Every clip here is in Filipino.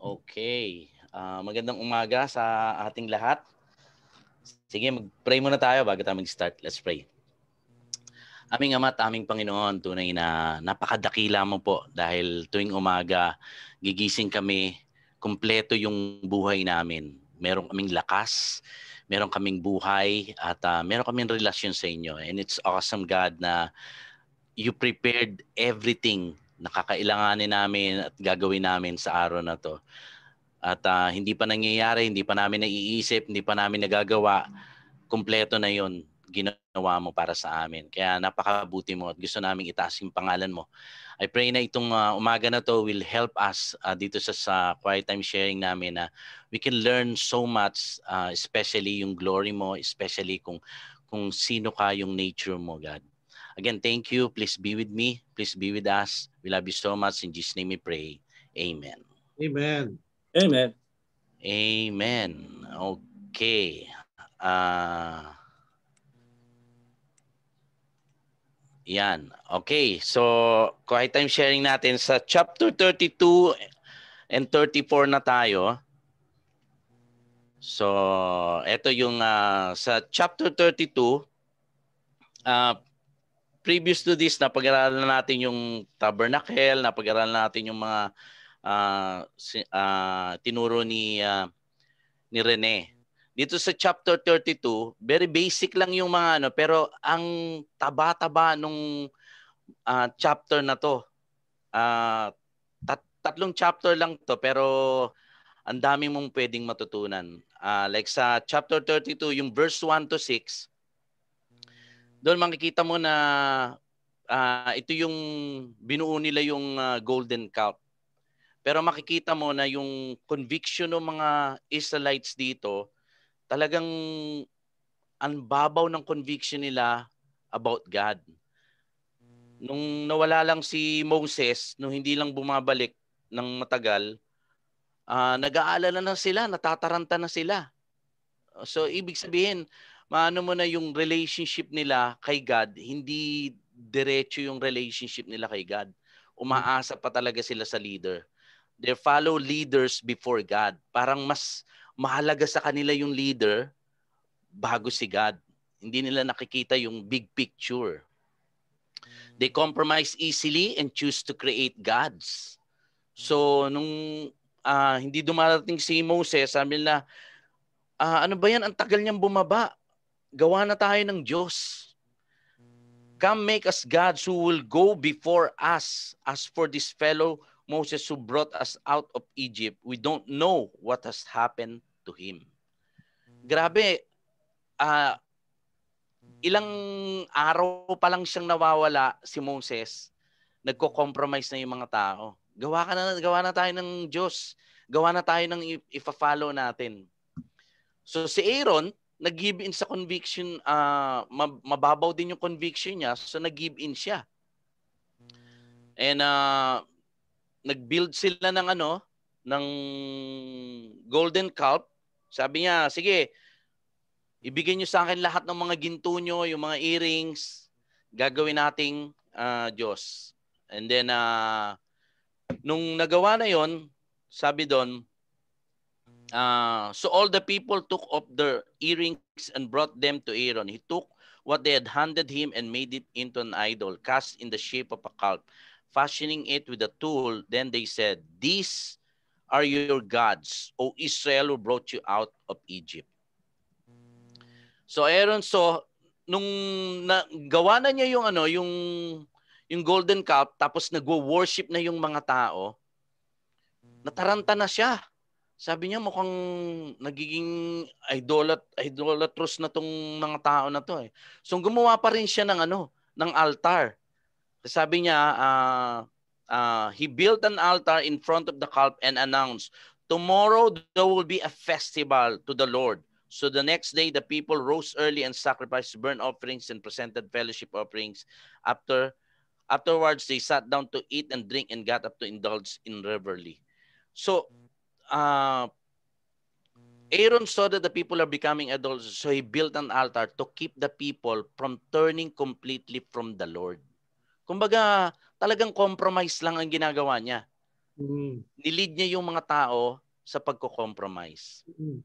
Okay. Uh, magandang umaga sa ating lahat. Sige, mag-pray muna tayo bago tayo mag-start. Let's pray. Aming Ama at aming Panginoon, tunay na napakadakila mo po dahil tuwing umaga, gigising kami, kumpleto yung buhay namin. Meron kaming lakas, meron kaming buhay, at uh, meron kaming relasyon sa inyo. And it's awesome, God, na you prepared everything nakakailanganin namin at gagawin namin sa araw na to. At uh, hindi pa nangyayari, hindi pa namin naiisip, hindi pa namin nagagawa, Kompleto na yon ginawa mo para sa amin. Kaya napakabuti mo at gusto namin itaas yung pangalan mo. I pray na itong uh, umaga na to will help us uh, dito sa, sa quiet time sharing namin na uh, we can learn so much, uh, especially yung glory mo, especially kung kung sino ka yung nature mo, God. Again, thank you. Please be with me. Please be with us. We love you so much. In Jesus' name we pray. Amen. Amen. Amen. Amen. Okay. Uh, yan. Okay. So, quiet time sharing natin sa chapter 32 and 34 na tayo. So, ito yung uh, sa chapter 32, uh, previous to this, napag-aralan natin yung tabernacle, napag-aralan natin yung mga uh, uh, tinuro ni uh, ni Rene. Dito sa chapter 32, very basic lang yung mga ano, pero ang taba-taba nung uh, chapter na to. Uh, tat- tatlong chapter lang to, pero ang dami mong pwedeng matutunan. Uh, like sa chapter 32, yung verse 1 to 6, doon makikita mo na uh, ito yung binuo nila yung uh, golden calf. Pero makikita mo na yung conviction ng mga Israelites dito, talagang ang babaw ng conviction nila about God. Nung nawala lang si Moses, nung hindi lang bumabalik ng matagal, uh, nag-aalala na sila, natataranta na sila. So ibig sabihin, maano mo na yung relationship nila kay God, hindi diretso yung relationship nila kay God. Umaasa pa talaga sila sa leader. They follow leaders before God. Parang mas mahalaga sa kanila yung leader bago si God. Hindi nila nakikita yung big picture. They hmm. compromise easily and choose to create gods. So, hmm. nung uh, hindi dumarating si Moses, sabi nila, uh, ano ba yan, ang tagal niyang bumaba gawa na tayo ng Diyos. Come make us gods who will go before us as for this fellow Moses who brought us out of Egypt. We don't know what has happened to him. Grabe, uh, ilang araw pa lang siyang nawawala si Moses, nagko-compromise na yung mga tao. Gawa ka na, gawa na tayo ng Diyos. Gawa na tayo ng ipa-follow natin. So si Aaron, nag-give in sa conviction, uh, mababaw din yung conviction niya, so nag-give in siya. And uh, nag-build sila ng ano, ng golden calf. Sabi niya, sige, ibigay niyo sa akin lahat ng mga ginto niyo, yung mga earrings, gagawin nating uh, Diyos. And then, uh, nung nagawa na yon sabi doon, Uh, so all the people took off their earrings and brought them to Aaron. He took what they had handed him and made it into an idol, cast in the shape of a calf, fashioning it with a tool. Then they said, These are your gods, O Israel, who brought you out of Egypt. So Aaron so nung na, gawa na niya yung, ano, yung, yung golden calf, tapos nagwo-worship na yung mga tao, nataranta na siya sabi niya mukhang nagiging idolat idolatrous na tong mga tao na to eh. So gumawa pa rin siya ng ano, ng altar. Sabi niya, uh, uh, he built an altar in front of the cult and announced, tomorrow there will be a festival to the Lord. So the next day, the people rose early and sacrificed burnt offerings and presented fellowship offerings. After Afterwards, they sat down to eat and drink and got up to indulge in revelry. So, uh, Aaron saw that the people are becoming adults, so he built an altar to keep the people from turning completely from the Lord. Kumbaga, talagang compromise lang ang ginagawa niya. Mm. Nilid niya yung mga tao sa pagko-compromise. Mm.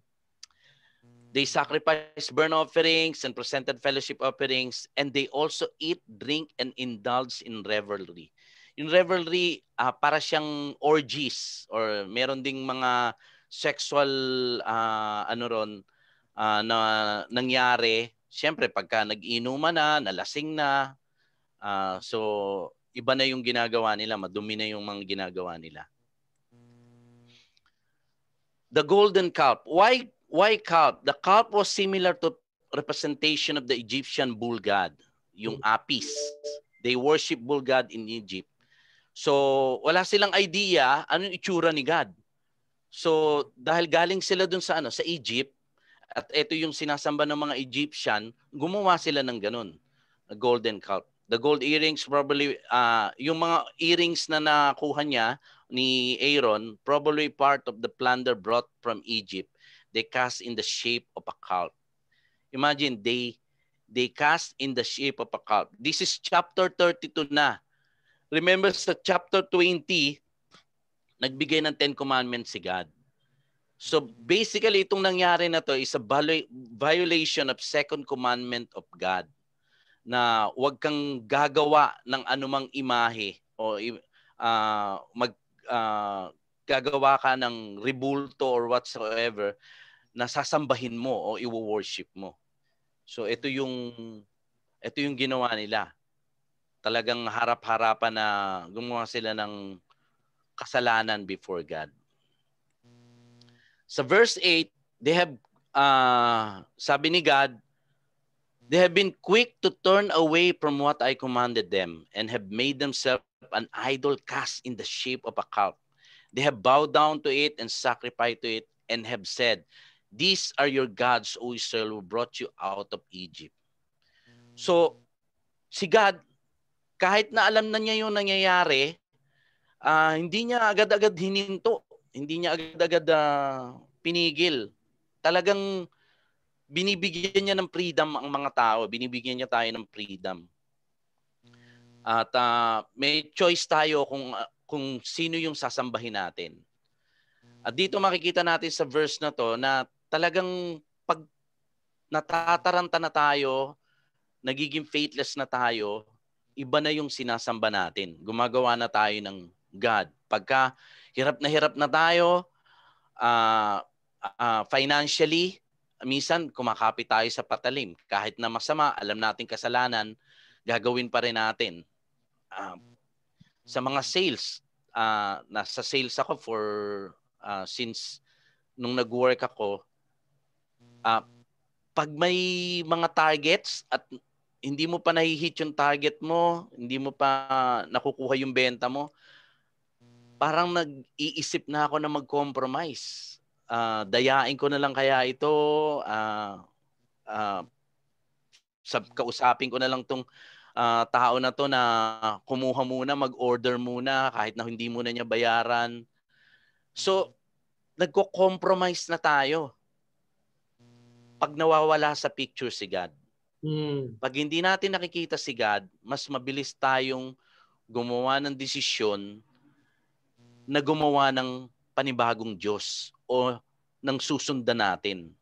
They sacrifice burn offerings and presented fellowship offerings and they also eat, drink, and indulge in revelry. Yung revelry, uh, para siyang orgies or meron ding mga sexual uh, ano ron uh, na nangyari. syempre pagka nag-inuman na, nalasing na, uh, so iba na yung ginagawa nila, madumi na yung mga ginagawa nila. The golden calf. Why why calf? The calf was similar to representation of the Egyptian bull god, yung hmm. Apis. They worship bull god in Egypt. So, wala silang idea anong itsura ni God. So, dahil galing sila dun sa ano, sa Egypt, at ito yung sinasamba ng mga Egyptian, gumawa sila ng ganun, golden calf. The gold earrings probably uh, yung mga earrings na nakuha niya ni Aaron, probably part of the plunder brought from Egypt. They cast in the shape of a calf. Imagine they they cast in the shape of a calf. This is chapter 32 na Remember sa chapter 20, nagbigay ng Ten Commandments si God. So basically, itong nangyari na to is a violation of second commandment of God na huwag kang gagawa ng anumang imahe o uh, mag uh, gagawa ka ng ribulto or whatsoever na sasambahin mo o iwo worship mo. So ito yung ito yung ginawa nila talagang harap-harapan na gumawa sila ng kasalanan before God. Sa verse 8, they have, uh, sabi ni God, They have been quick to turn away from what I commanded them and have made themselves an idol cast in the shape of a calf. They have bowed down to it and sacrificed to it and have said, These are your gods, O Israel, who brought you out of Egypt. So, si God, kahit na alam na niya yung nangyayari, uh, hindi niya agad-agad hininto. Hindi niya agad-agad uh, pinigil. Talagang binibigyan niya ng freedom ang mga tao. Binibigyan niya tayo ng freedom. At uh, may choice tayo kung uh, kung sino yung sasambahin natin. At dito makikita natin sa verse na to na talagang pag natataranta na tayo, nagiging faithless na tayo, iba na yung sinasamba natin. Gumagawa na tayo ng God. Pagka hirap na hirap na tayo, uh, uh, financially, minsan kumakapit tayo sa patalim. Kahit na masama, alam natin kasalanan, gagawin pa rin natin. Uh, sa mga sales, uh, nasa sales ako for uh, since nung nag-work ako, uh, pag may mga targets at hindi mo pa nahihit yung target mo, hindi mo pa nakukuha yung benta mo, parang nag-iisip na ako na mag-compromise. Uh, dayain ko na lang kaya ito, uh, ah, uh, ah, sab kausapin ko na lang tong uh, tao na to na kumuha muna, mag-order muna kahit na hindi muna niya bayaran. So, nagko-compromise na tayo pag nawawala sa picture si God Mm. Pag hindi natin nakikita si God, mas mabilis tayong gumawa ng desisyon na gumawa ng panibagong Diyos o ng susundan natin.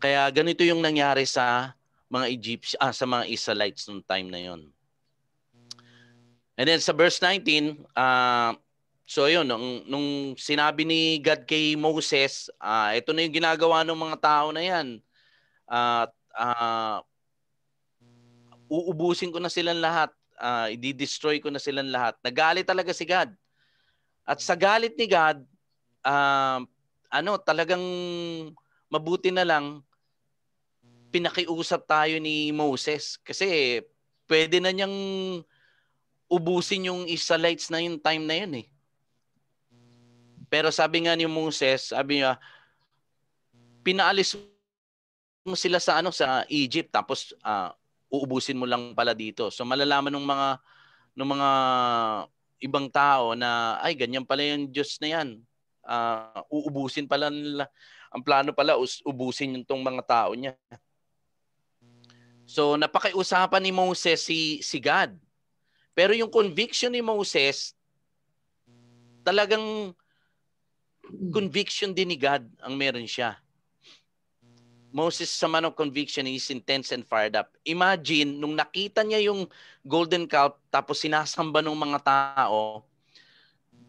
Kaya ganito yung nangyari sa mga Egypt ah, sa mga Israelites noong time na yon. And then sa verse 19, uh, ah, so yun, nung, nung sinabi ni God kay Moses, uh, ito na yung ginagawa ng mga tao na yan. At uh, uh, uubusin ko na silang lahat. Uh, i-destroy ko na silang lahat. Nagalit talaga si God. At sa galit ni God, uh, ano, talagang mabuti na lang pinakiusap tayo ni Moses kasi pwede na niyang ubusin yung Israelites na yung time na yun eh. Pero sabi nga ni Moses, sabi niya, pinaalis mo sila sa ano sa Egypt tapos uh, uubusin mo lang pala dito. So malalaman ng mga ng mga ibang tao na ay ganyan pala yung Diyos na yan. Uh, uubusin pala nila. Ang plano pala ubusin yung tong mga tao niya. So napakiusapan ni Moses si si God. Pero yung conviction ni Moses talagang conviction din ni God ang meron siya. Moses sa man of conviction is intense and fired up. Imagine, nung nakita niya yung golden calf, tapos sinasamba ng mga tao,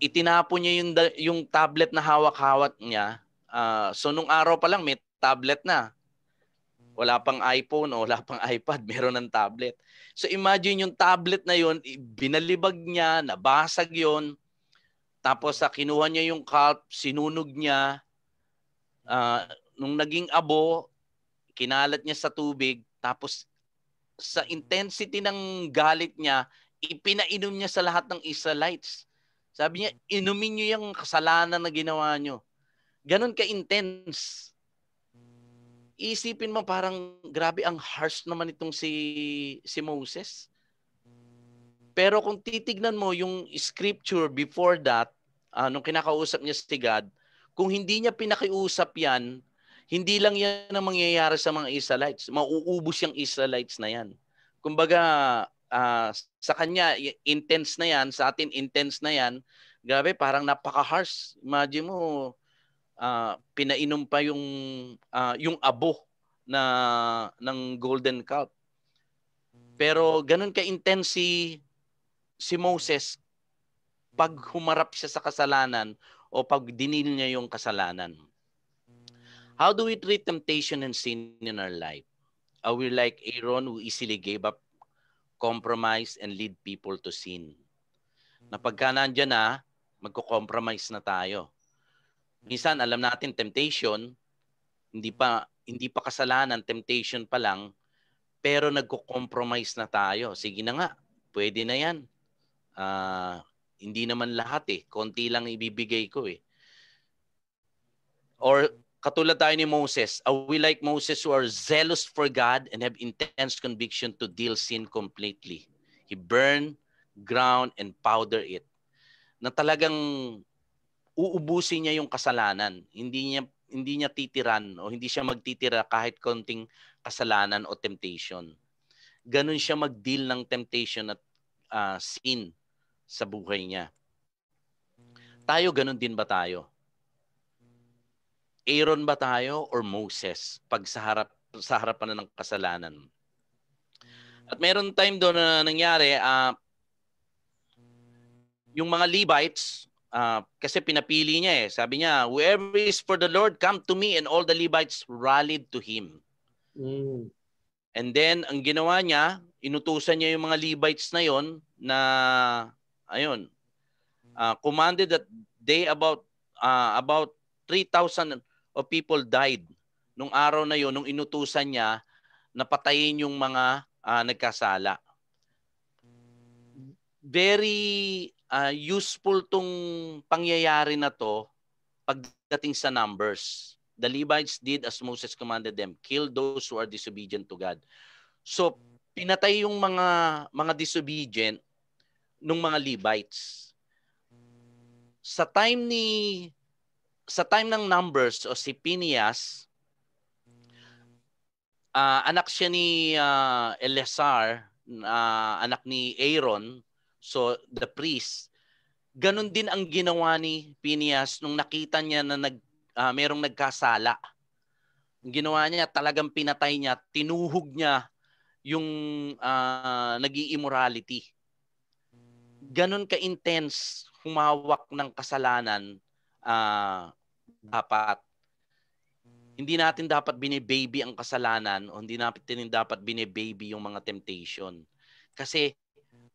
itinapon niya yung, yung tablet na hawak-hawak niya. Uh, so nung araw pa lang, may tablet na. Wala pang iPhone o wala pang iPad, meron ng tablet. So imagine yung tablet na yun, binalibag niya, nabasag yon. Tapos sa ah, kinuha niya yung calf, sinunog niya, uh, nung naging abo, kinalat niya sa tubig, tapos sa intensity ng galit niya, ipinainom niya sa lahat ng Israelites. Sabi niya, inumin niyo yung kasalanan na ginawa niyo. Ganon ka-intense. Isipin mo parang grabe ang harsh naman itong si si Moses. Pero kung titignan mo yung scripture before that, uh, nung kinakausap niya si God, kung hindi niya pinakiusap yan, hindi lang yan ang mangyayari sa mga Israelites. Mauubos yung Israelites na yan. Kumbaga, uh, sa kanya, intense na yan. Sa atin, intense na yan. Grabe, parang napaka-harsh. Imagine mo, uh, pinainom pa yung, uh, yung abo na ng golden cup. Pero ganun ka-intense si, si Moses pag humarap siya sa kasalanan o pag dinil niya yung kasalanan. How do we treat temptation and sin in our life? Are we like Aaron who easily gave up, compromise, and lead people to sin? Na pagka nandyan na, magko-compromise na tayo. Minsan, alam natin temptation, hindi pa hindi pa kasalanan, temptation pa lang, pero nagko-compromise na tayo. Sige na nga, pwede na yan. Uh, hindi naman lahat eh. Konti lang ibibigay ko eh. Or Katulad tayo ni Moses. Are uh, we like Moses who are zealous for God and have intense conviction to deal sin completely? He burned, ground, and powder it. Na talagang uubusin niya yung kasalanan. Hindi niya hindi niya titiran o hindi siya magtitira kahit konting kasalanan o temptation. Ganun siya mag-deal ng temptation at uh, sin sa buhay niya. Tayo ganun din ba tayo? Aaron ba tayo or Moses pag sa harap sa harapan ng kasalanan? At meron time doon na nangyari uh, yung mga Levites uh, kasi pinapili niya eh. Sabi niya, whoever is for the Lord, come to me. And all the Levites rallied to him. Mm. And then, ang ginawa niya, inutusan niya yung mga Levites na yon na, ayun, uh, commanded that they about, uh, about 3,000 of people died nung araw na yon nung inutusan niya na patayin yung mga uh, nagkasala. Very uh, useful tong pangyayari na to pagdating sa numbers. The Levites did as Moses commanded them, kill those who are disobedient to God. So pinatay yung mga mga disobedient nung mga Levites. Sa time ni sa time ng numbers o si Pinias uh, anak siya ni uh, Eleazar uh, anak ni Aaron so the priest ganun din ang ginawa ni Pinias nung nakita niya na nag uh, merong nagkasala ang ginawa niya talagang pinatay niya tinuhog niya yung uh, nag-immorality ganun ka intense humawak ng kasalanan uh, dapat hindi natin dapat binibaby ang kasalanan o hindi natin dapat binibaby yung mga temptation. Kasi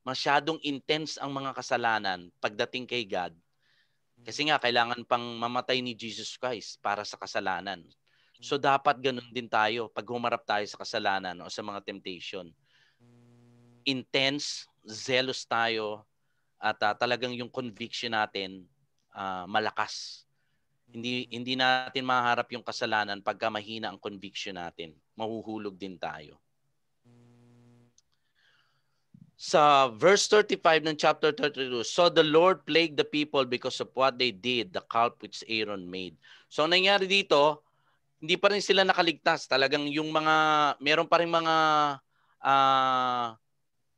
masyadong intense ang mga kasalanan pagdating kay God. Kasi nga, kailangan pang mamatay ni Jesus Christ para sa kasalanan. So dapat ganun din tayo pag humarap tayo sa kasalanan o sa mga temptation. Intense, zealous tayo at uh, talagang yung conviction natin uh, malakas. Hindi hindi natin maharap yung kasalanan pagka mahina ang conviction natin. Mahuhulog din tayo. Sa verse 35 ng chapter 32, So the Lord plagued the people because of what they did, the calf which Aaron made. So nangyari dito, hindi pa rin sila nakaligtas. Talagang yung mga, meron pa rin mga uh,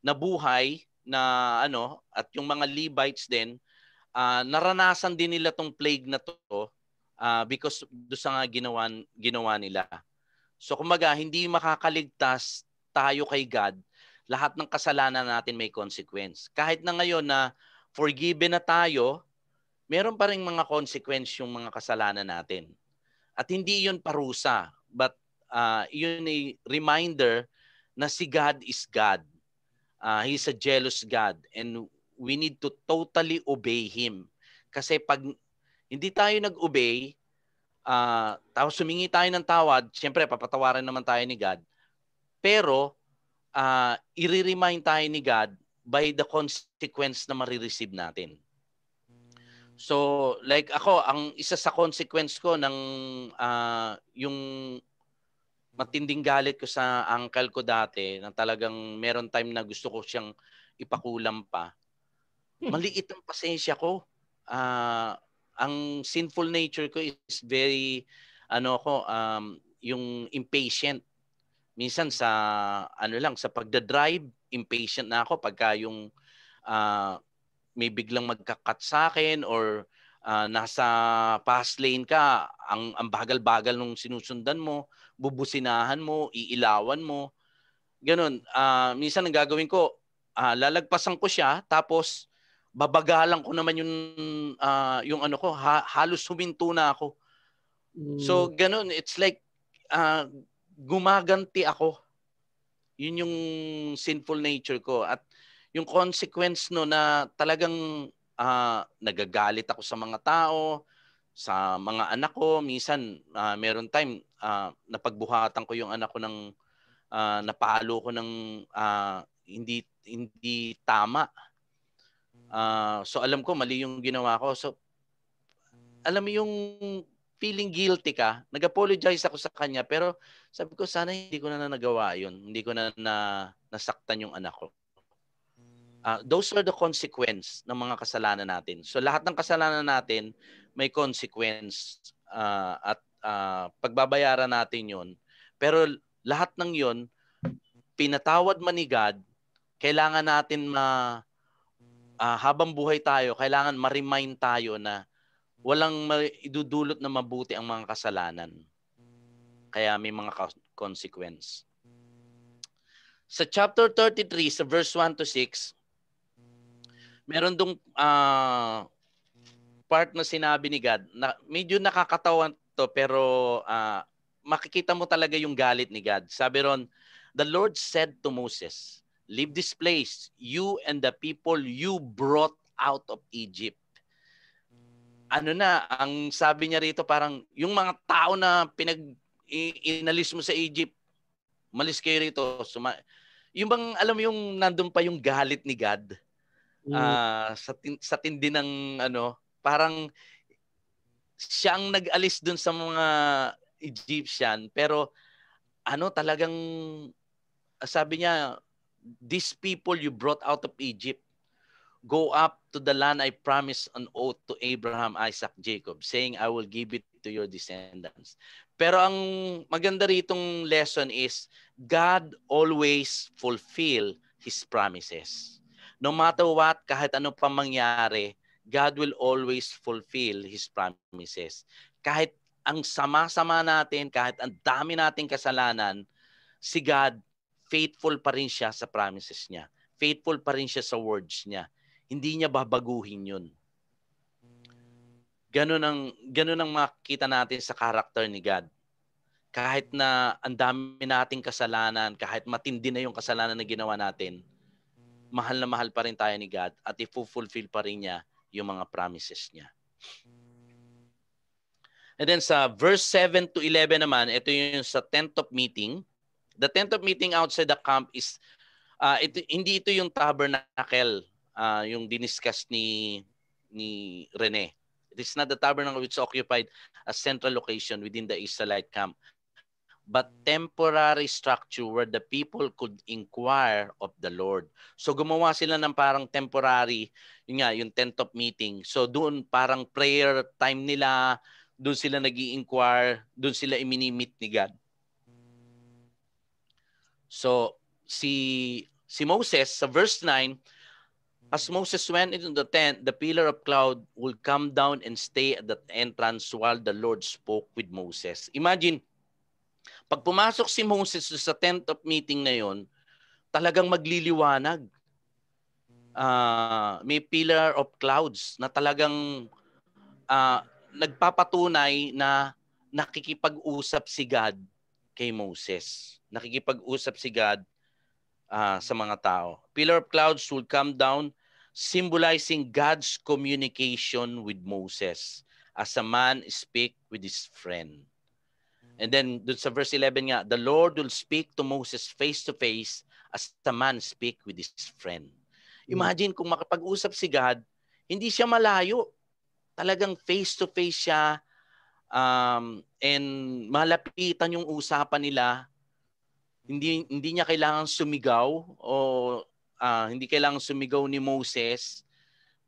nabuhay na ano, at yung mga Levites din uh, naranasan din nila tong plague na to uh, because do sa nga ginawa, ginawa nila. So kumaga, hindi makakaligtas tayo kay God. Lahat ng kasalanan natin may consequence. Kahit na ngayon na forgiven na tayo, meron pa rin mga consequence yung mga kasalanan natin. At hindi yun parusa, but uh, yun ay reminder na si God is God. Uh, He's a jealous God and we need to totally obey Him. Kasi pag hindi tayo nag-obey, uh, tapos sumingi tayo ng tawad, syempre papatawaran naman tayo ni God. Pero, uh, i-remind tayo ni God by the consequence na marireceive natin. So, like ako, ang isa sa consequence ko ng uh, yung matinding galit ko sa uncle ko dati na talagang meron time na gusto ko siyang ipakulam pa. Maliit ang pasensya ko. Uh, ang sinful nature ko is very ano ko um yung impatient. Minsan sa ano lang sa pagda-drive, impatient na ako pagka yung uh, may biglang magka-cut sa akin or uh, nasa fast lane ka, ang ang bagal-bagal nung sinusundan mo, bubusinahan mo, iilawan mo. Ganun. Uh, minsan ang gagawin ko, uh, lalagpasan ko siya tapos babagalan ko naman yung uh, ah, yung ano ko ha, halos huminto na ako mm. so ganun it's like uh, gumaganti ako yun yung sinful nature ko at yung consequence no na talagang uh, nagagalit ako sa mga tao sa mga anak ko minsan uh, meron time uh, napagbuhatan ko yung anak ko ng uh, napalo ko ng uh, hindi hindi tama Uh, so alam ko mali yung ginawa ko. So alam mo yung feeling guilty ka, nag-apologize ako sa kanya pero sabi ko sana hindi ko na, na nagawa yun. Hindi ko na, na nasaktan yung anak ko. Uh, those are the consequence ng mga kasalanan natin. So lahat ng kasalanan natin may consequence uh, at uh, pagbabayaran natin yun. Pero lahat ng yun, pinatawad man ni God, kailangan natin ma uh, habang buhay tayo, kailangan ma-remind tayo na walang idudulot na mabuti ang mga kasalanan. Kaya may mga consequence. Sa chapter 33, sa verse 1 to 6, meron dong uh, part na sinabi ni God na medyo nakakatawa to pero uh, makikita mo talaga yung galit ni God. Sabi ron, The Lord said to Moses, Leave this place, you and the people you brought out of Egypt. Ano na, ang sabi niya rito parang yung mga tao na pinag inalis mo sa Egypt, malis kayo rito. Suma- yung bang alam mo yung nandun pa yung galit ni God mm. uh, sa, tin- sa tindi ng ano, parang siya ang nag-alis dun sa mga Egyptian pero ano talagang sabi niya These people you brought out of Egypt, go up to the land I promised an oath to Abraham, Isaac, Jacob, saying, I will give it to your descendants. Pero ang maganda ritong lesson is, God always fulfill His promises. No matter what, kahit ano pa mangyari, God will always fulfill His promises. Kahit ang sama-sama natin, kahit ang dami nating kasalanan, si God faithful pa rin siya sa promises niya. Faithful pa rin siya sa words niya. Hindi niya babaguhin yun. Ganun ang, ganun ang makikita natin sa karakter ni God. Kahit na ang dami nating kasalanan, kahit matindi na yung kasalanan na ginawa natin, mahal na mahal pa rin tayo ni God at ifulfill pa rin niya yung mga promises niya. And then sa verse 7 to 11 naman, ito yung sa tent of meeting. The tent of meeting outside the camp is uh, ito, hindi ito yung tabernacle uh, yung diniscuss ni ni Rene. It is not the tabernacle which occupied a central location within the Israelite camp, but temporary structure where the people could inquire of the Lord. So gumawa sila ng parang temporary, yun nga, yung tent of meeting. So doon parang prayer time nila, doon sila nag inquire doon sila imini-meet ni God. So si si Moses sa verse 9, as Moses went into the tent, the pillar of cloud will come down and stay at the entrance while the Lord spoke with Moses. Imagine, pag pumasok si Moses sa tent of meeting na yon, talagang magliliwanag. Uh, may pillar of clouds na talagang uh, nagpapatunay na nakikipag-usap si God kay Moses. Nakikipag-usap si God uh, sa mga tao. Pillar of clouds will come down symbolizing God's communication with Moses as a man speak with his friend. And then dun sa verse 11 nga, the Lord will speak to Moses face to face as a man speak with his friend. Hmm. Imagine kung makapag-usap si God, hindi siya malayo. Talagang face to face siya um, and malapitan yung usapan nila. Hindi hindi niya kailangan sumigaw o uh, hindi kailangan sumigaw ni Moses.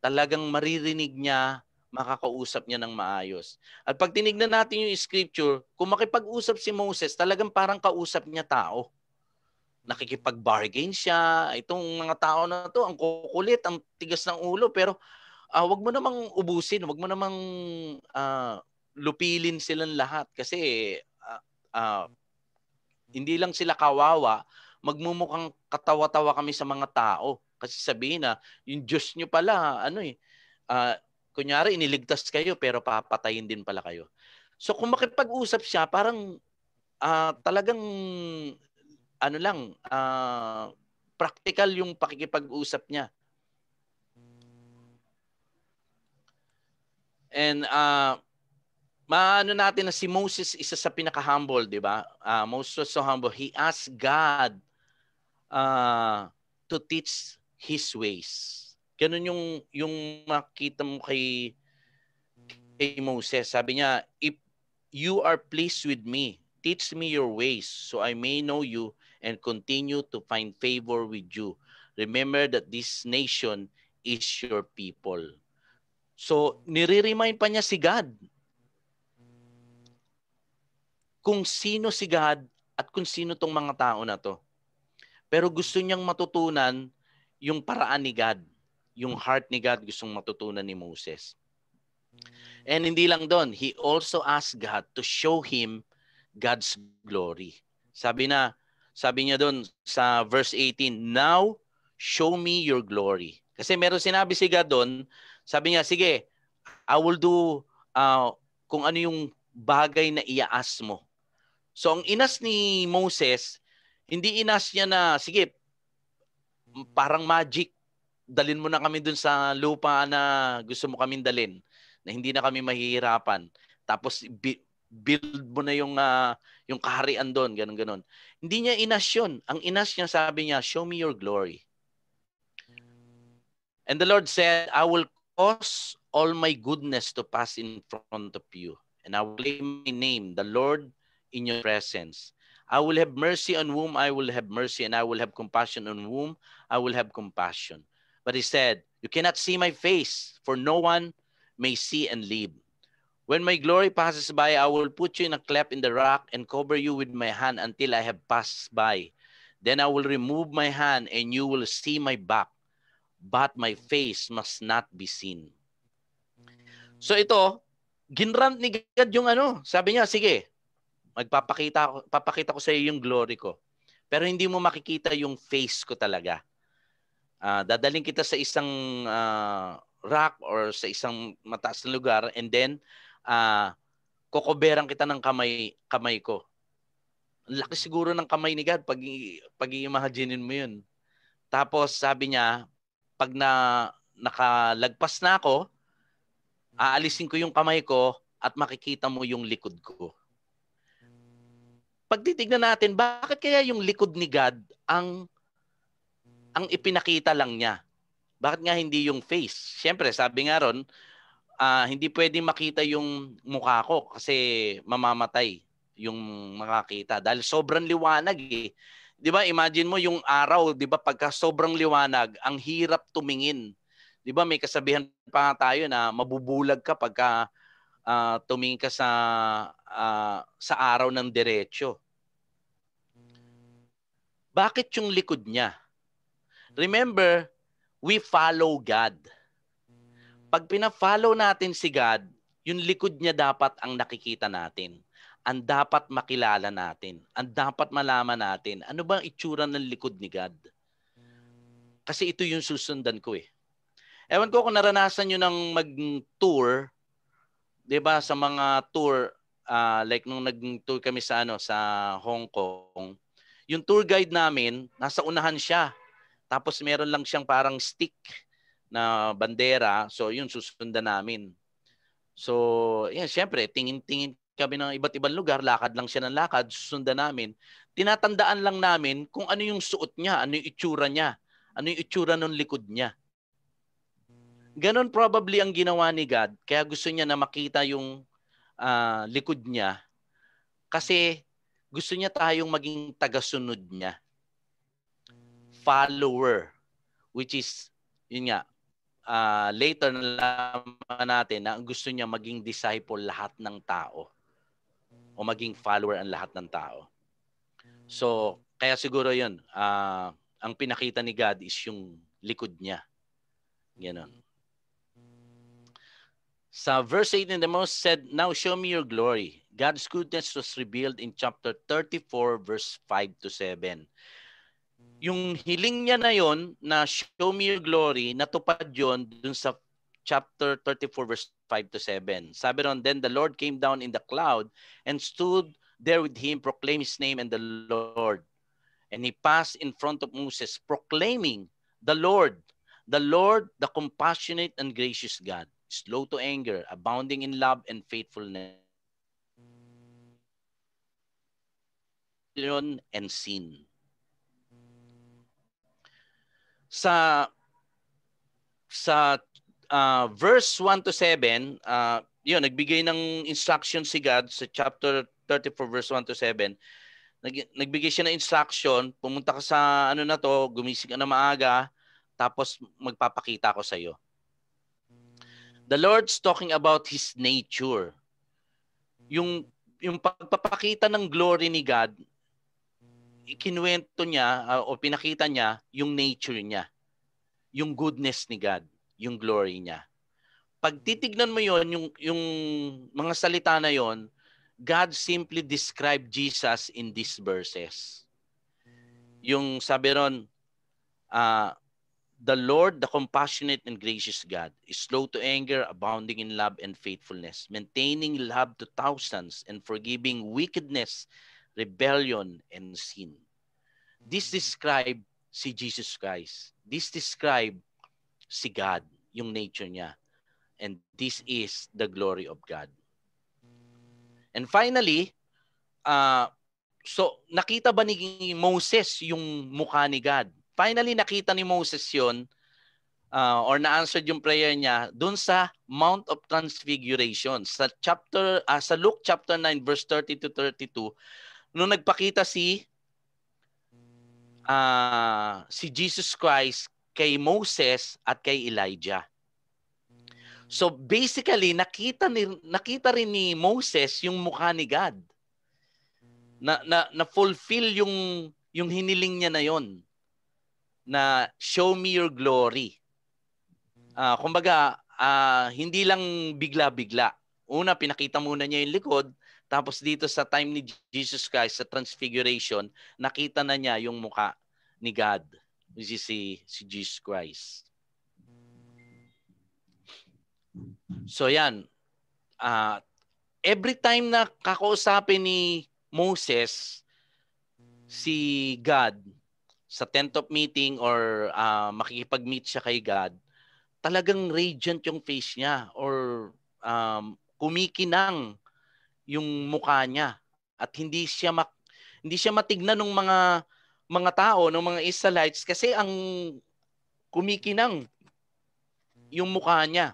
Talagang maririnig niya, makakausap niya ng maayos. At pag tinignan natin yung scripture, kung makipag-usap si Moses, talagang parang kausap niya tao. Nakikipag-bargain siya. Itong mga tao na to, ang kukulit, ang tigas ng ulo, pero uh, wag mo namang ubusin, wag mo namang uh, lupilin silang lahat kasi uh, uh, hindi lang sila kawawa, magmumukhang katawa-tawa kami sa mga tao. Kasi sabihin na, yung Diyos nyo pala, ano eh, uh, kunyari iniligtas kayo pero papatayin din pala kayo. So kung makipag-usap siya, parang uh, talagang ano lang, uh, practical yung pakikipag-usap niya. And uh, maano natin na si Moses isa sa pinaka-humble, di ba? Uh, Moses was so humble. He asked God uh, to teach His ways. Ganun yung, yung makita mo kay, kay Moses. Sabi niya, if you are pleased with me, teach me your ways so I may know you and continue to find favor with you. Remember that this nation is your people. So, nire-remind pa niya si God kung sino si God at kung sino tong mga tao na to. Pero gusto niyang matutunan yung paraan ni God, yung heart ni God gustong matutunan ni Moses. And hindi lang doon, he also asked God to show him God's glory. Sabi na, sabi niya doon sa verse 18, Now show me your glory. Kasi meron sinabi si God doon, sabi niya, sige, I will do uh, kung ano yung bagay na iaas mo. So ang inas ni Moses, hindi inas niya na, sige, parang magic, dalin mo na kami dun sa lupa na gusto mo kaming dalin, na hindi na kami mahihirapan. Tapos build mo na yung uh, yung kaharian doon, ganun ganun. Hindi niya inas yun. Ang inas niya sabi niya, show me your glory. And the Lord said, I will cause all my goodness to pass in front of you. And I will lay my name, the Lord, in your presence. I will have mercy on whom I will have mercy, and I will have compassion on whom I will have compassion. But he said, You cannot see my face, for no one may see and live. When my glory passes by, I will put you in a cleft in the rock and cover you with my hand until I have passed by. Then I will remove my hand, and you will see my back, but my face must not be seen. So ito, ginrant ni God yung ano. Sabi niya, sige, magpapakita ako, papakita ko sa iyo yung glory ko. Pero hindi mo makikita yung face ko talaga. Uh, dadalhin kita sa isang uh, rock or sa isang mataas na lugar and then uh, kokoberan kita ng kamay kamay ko. Ang Laki siguro ng kamay ni God pag pag imaginein mo 'yun. Tapos sabi niya, pag na nakalagpas na ako, aalisin ko yung kamay ko at makikita mo yung likod ko pagtitignan natin, bakit kaya yung likod ni God ang ang ipinakita lang niya? Bakit nga hindi yung face? Siyempre, sabi nga ron, uh, hindi pwede makita yung mukha ko kasi mamamatay yung makakita dahil sobrang liwanag eh. 'Di ba? Imagine mo yung araw, 'di ba? Pagka sobrang liwanag, ang hirap tumingin. 'Di ba? May kasabihan pa nga tayo na mabubulag ka pagka uh, tumingin ka sa uh, sa araw ng diretso. Bakit yung likod niya? Remember, we follow God. Pag pina-follow natin si God, yung likod niya dapat ang nakikita natin. Ang dapat makilala natin. Ang dapat malaman natin. Ano ba ang itsura ng likod ni God? Kasi ito yung susundan ko eh. Ewan ko kung naranasan nyo ng mag-tour, di ba sa mga tour, uh, like nung nag-tour kami sa, ano, sa Hong Kong, yung tour guide namin, nasa unahan siya. Tapos meron lang siyang parang stick na bandera. So yun, susundan namin. So, yeah, syempre, tingin-tingin kami ng iba't ibang lugar, lakad lang siya ng lakad, susundan namin. Tinatandaan lang namin kung ano yung suot niya, ano yung itsura niya, ano yung itsura ng likod niya. Ganon probably ang ginawa ni God, kaya gusto niya na makita yung uh, likod niya kasi gusto niya tayong maging tagasunod niya. Follower. Which is, yun nga, uh, later nalaman natin na gusto niya maging disciple lahat ng tao o maging follower ang lahat ng tao. So, kaya siguro 'yun, uh, ang pinakita ni God is yung likod niya. Ganon. Sa verse 18, the most said, Now show me your glory. God's goodness was revealed in chapter 34 verse 5 to 7. Yung hiling niya na yon na show me your glory, natupad yon dun sa chapter 34 verse 5 to 7. Sabi ron, then the Lord came down in the cloud and stood there with him, proclaimed his name and the Lord. And he passed in front of Moses, proclaiming the Lord, the Lord, the compassionate and gracious God, slow to anger, abounding in love and faithfulness rebellion and sin. Sa sa uh, verse 1 to 7, uh, ah, yun, nagbigay ng instruction si God sa chapter 34 verse 1 to 7. Nag, nagbigay siya ng instruction, pumunta ka sa ano na to, gumising ka na maaga, tapos magpapakita ko sa iyo. The Lord's talking about His nature. Yung, yung pagpapakita ng glory ni God ikinuwento niya uh, o pinakita niya yung nature niya, yung goodness ni God, yung glory niya. Pag titignan mo yon yung, yung mga salita na yon God simply described Jesus in these verses. Yung sabi ron, uh, The Lord, the compassionate and gracious God, is slow to anger, abounding in love and faithfulness, maintaining love to thousands and forgiving wickedness rebellion, and sin. This mm-hmm. describe si Jesus Christ. This describe si God, yung nature niya. And this is the glory of God. And finally, uh, so nakita ba ni Moses yung mukha ni God? Finally, nakita ni Moses yon uh, or na-answered yung prayer niya doon sa Mount of Transfiguration. Sa chapter uh, sa Luke chapter 9 verse 30 to 32, nung nagpakita si uh, si Jesus Christ kay Moses at kay Elijah. So basically nakita ni nakita rin ni Moses yung mukha ni God. Na na, na fulfill yung yung hiniling niya na yon na show me your glory. Uh, kumbaga uh, hindi lang bigla-bigla. Una pinakita muna niya yung likod tapos dito sa time ni Jesus Christ sa transfiguration, nakita na niya yung muka ni God, which is si, si Jesus Christ. So yan. Uh, every time na kakausapin ni Moses si God sa tent of meeting or uh, makikipag-meet siya kay God, talagang radiant yung face niya or um, kumikinang yung mukha niya at hindi siya mak hindi siya matignan ng mga mga tao ng mga Israelites kasi ang kumikinang yung mukha niya.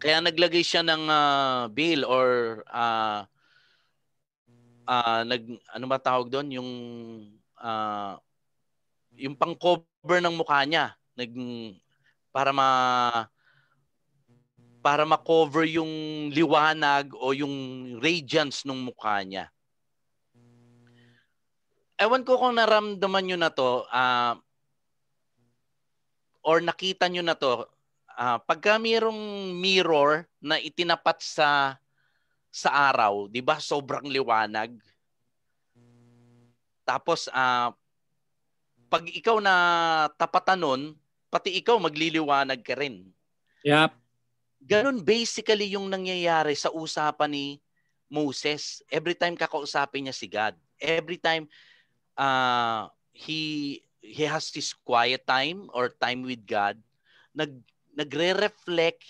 Kaya naglagay siya ng uh, veil or uh, uh, nag ano ba tawag doon yung uh, yung pang-cover ng mukha niya nag para ma para ma-cover yung liwanag o yung radiance ng mukha niya. Ewan ko kung naramdaman nyo na to uh, or nakita nyo na to. Uh, pagka mayroong mirror na itinapat sa sa araw, 'di ba? Sobrang liwanag. Tapos uh, pag ikaw na tapatan nun, pati ikaw magliliwanag ka rin. Yep. Ganun basically yung nangyayari sa usapan ni Moses. Every time kakausapin niya si God, every time uh, he he has his quiet time or time with God, nag nagre-reflect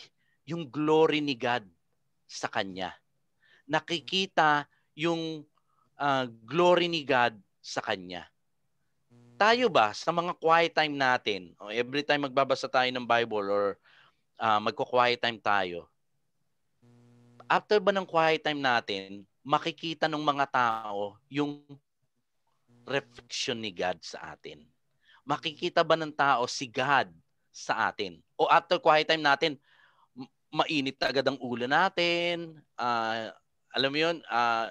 yung glory ni God sa kanya. Nakikita yung uh, glory ni God sa kanya. Tayo ba sa mga quiet time natin, o every time magbabasa tayo ng Bible or uh, magko-quiet time tayo, after ba ng quiet time natin, makikita ng mga tao yung reflection ni God sa atin? Makikita ba ng tao si God sa atin? O after quiet time natin, mainit agad ang ulo natin, uh, alam mo yun, uh,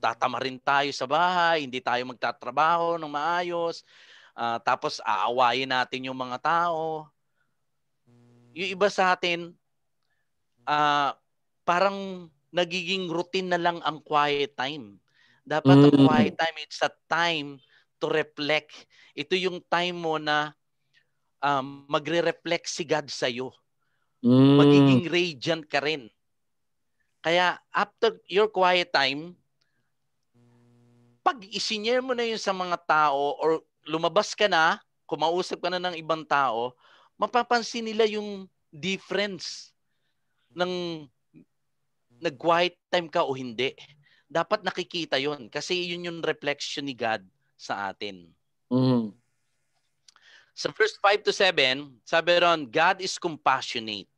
tatama rin tayo sa bahay, hindi tayo magtatrabaho ng maayos, uh, tapos aawayin natin yung mga tao. Yung iba sa atin, uh, parang nagiging routine na lang ang quiet time. Dapat mm. ang quiet time, it's a time to reflect. Ito yung time mo na um, magre-reflect si God sa'yo. Mm. Magiging radiant ka rin. Kaya after your quiet time, pag isinyer mo na yun sa mga tao or lumabas ka na, kumausap ka na ng ibang tao, mapapansin nila yung difference ng nag-quiet time ka o hindi. Dapat nakikita yon kasi yun yung reflection ni God sa atin. Mm-hmm. Sa so verse 5 to 7, sabi ron, God is compassionate.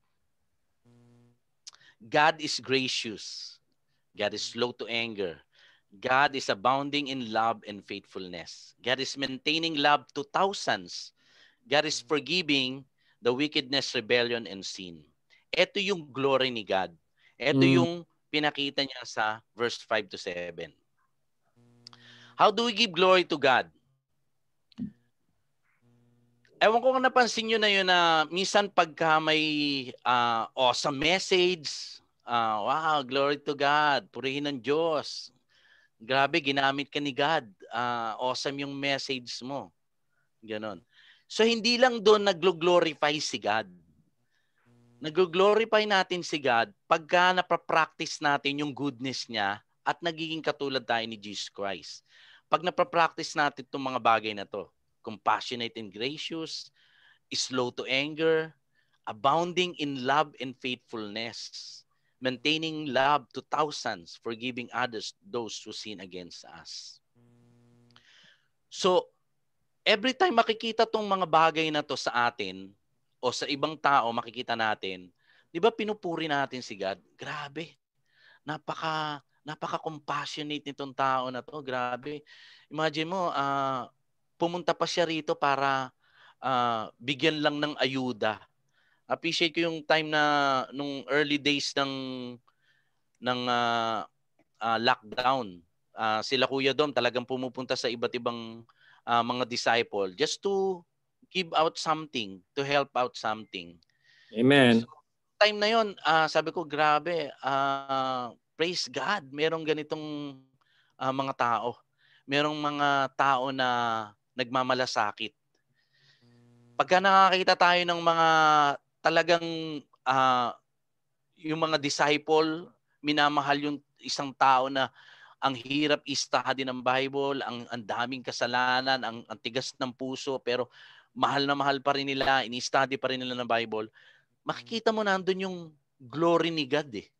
God is gracious. God is slow to anger. God is abounding in love and faithfulness. God is maintaining love to thousands. God is forgiving the wickedness, rebellion, and sin. Ito yung glory ni God. Ito mm. yung pinakita niya sa verse 5 to 7. How do we give glory to God? Ewan ko kung napansin nyo na yun na minsan pagka may uh, awesome message, uh, wow, glory to God, purihin ng Diyos. Grabe, ginamit ka ni God. Uh, awesome yung message mo. Ganon. So hindi lang doon naglo-glorify si God. Naglo-glorify natin si God pagka napapractice natin yung goodness niya at nagiging katulad tayo ni Jesus Christ. Pag napapractice natin itong mga bagay na to, compassionate and gracious, slow to anger, abounding in love and faithfulness, maintaining love to thousands, forgiving others, those who sin against us. So, every time makikita tong mga bagay na to sa atin o sa ibang tao makikita natin, 'di ba pinupuri natin si God? Grabe. Napaka napaka-compassionate nitong tao na to. Grabe. Imagine mo, uh, pumunta pa siya rito para uh, bigyan lang ng ayuda. Appreciate ko yung time na nung early days ng ng uh, uh, lockdown. Uh, sila Kuya Dom talagang pumupunta sa iba't ibang uh, mga disciple just to give out something, to help out something. Amen. So, time na yon, uh, ah, sabi ko grabe, uh, praise God, merong ganitong uh, mga tao. Merong mga tao na nagmamalasakit. Pagka nakakita tayo ng mga talagang uh, yung mga disciple, minamahal yung isang tao na ang hirap istaha din ng Bible, ang, ang daming kasalanan, ang, ang tigas ng puso, pero mahal na mahal pa rin nila, ini-study pa rin nila ng Bible, makikita mo na andun yung glory ni God eh.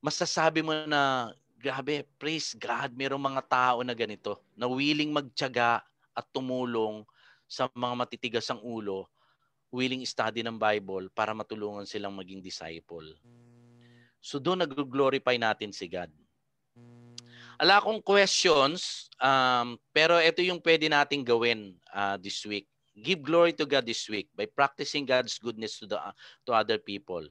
Masasabi mo na, grabe, praise God, merong mga tao na ganito, na willing magtyaga at tumulong sa mga matitigas ang ulo, willing study ng Bible para matulungan silang maging disciple. So doon nag-glorify natin si God. Ala akong questions, um, pero ito yung pwede nating gawin uh, this week. Give glory to God this week by practicing God's goodness to the uh, to other people.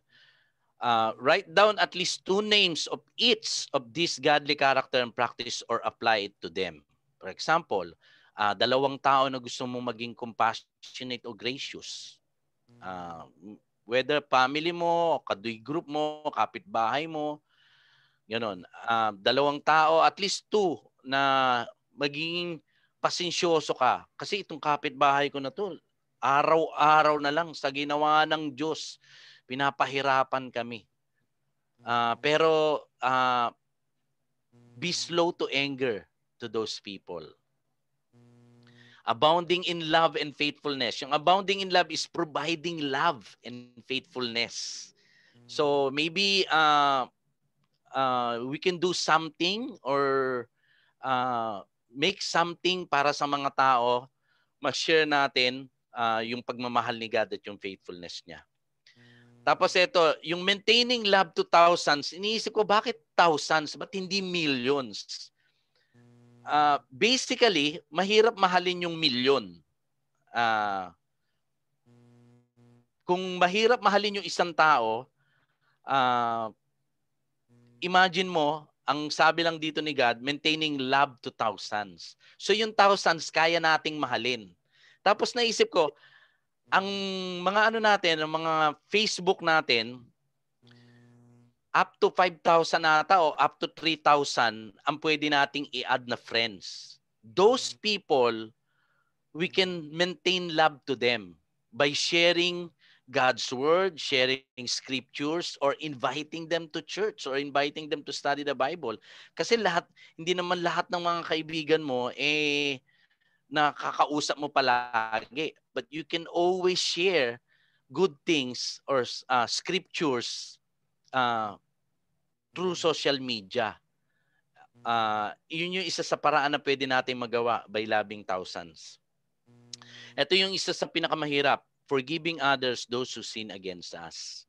Uh, write down at least two names of each of this godly character and practice or apply it to them. For example, uh, dalawang tao na gusto mong maging compassionate or gracious. Uh, whether family mo, kaduy group mo, kapitbahay mo, Ganon. Uh, dalawang tao, at least two, na magiging pasensyoso ka. Kasi itong kapitbahay ko na to, araw-araw na lang sa ginawa ng Diyos, pinapahirapan kami. Uh, pero uh, be slow to anger to those people. Abounding in love and faithfulness. Yung abounding in love is providing love and faithfulness. So maybe uh, uh, we can do something or uh, make something para sa mga tao, ma-share natin uh, yung pagmamahal ni God at yung faithfulness niya. Tapos ito, yung maintaining love to thousands, iniisip ko bakit thousands, but hindi millions? Uh, basically, mahirap mahalin yung million. Uh, kung mahirap mahalin yung isang tao, uh, imagine mo, ang sabi lang dito ni God, maintaining love to thousands. So yung thousands, kaya nating mahalin. Tapos naisip ko, ang mga ano natin, ang mga Facebook natin, up to 5,000 ata o up to 3,000 ang pwede nating i-add na friends. Those people, we can maintain love to them by sharing God's word, sharing scriptures, or inviting them to church, or inviting them to study the Bible. Kasi lahat, hindi naman lahat ng mga kaibigan mo, eh, nakakausap mo palagi. But you can always share good things or uh, scriptures uh, through social media. Uh, yun yung isa sa paraan na pwede natin magawa by loving thousands. Ito yung isa sa pinakamahirap forgiving others those who sin against us.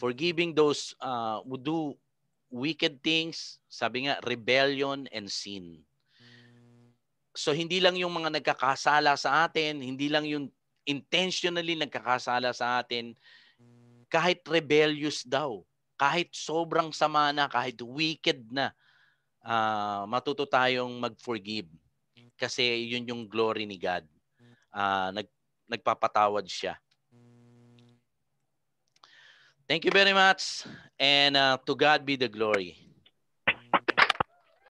Forgiving those uh, who do wicked things, sabi nga, rebellion and sin. So hindi lang yung mga nagkakasala sa atin, hindi lang yung intentionally nagkakasala sa atin, kahit rebellious daw, kahit sobrang sama na, kahit wicked na, uh, matuto tayong mag-forgive. Kasi yun yung glory ni God. Uh, nag, nagpapatawad siya. Thank you very much and uh, to God be the glory.